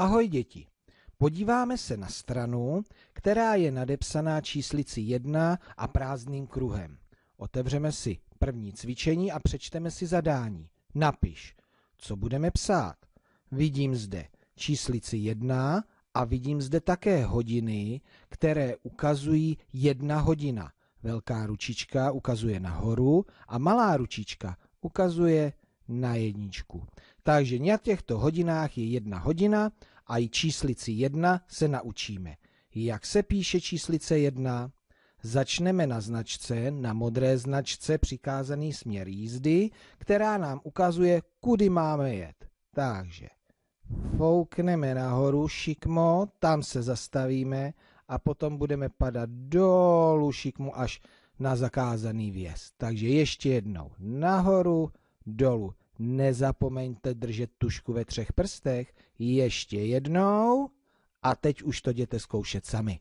Ahoj děti. Podíváme se na stranu, která je nadepsaná číslici 1 a prázdným kruhem. Otevřeme si první cvičení a přečteme si zadání. Napiš, co budeme psát. Vidím zde číslici 1 a vidím zde také hodiny, které ukazují jedna hodina. Velká ručička ukazuje nahoru a malá ručička ukazuje na jedničku. Takže na těchto hodinách je jedna hodina a i číslici jedna se naučíme. Jak se píše číslice jedna? Začneme na značce, na modré značce přikázaný směr jízdy, která nám ukazuje, kudy máme jet. Takže foukneme nahoru šikmo, tam se zastavíme a potom budeme padat dolů šikmo až na zakázaný vjezd. Takže ještě jednou nahoru, dolů. Nezapomeňte držet tušku ve třech prstech. Ještě jednou. A teď už to jděte zkoušet sami.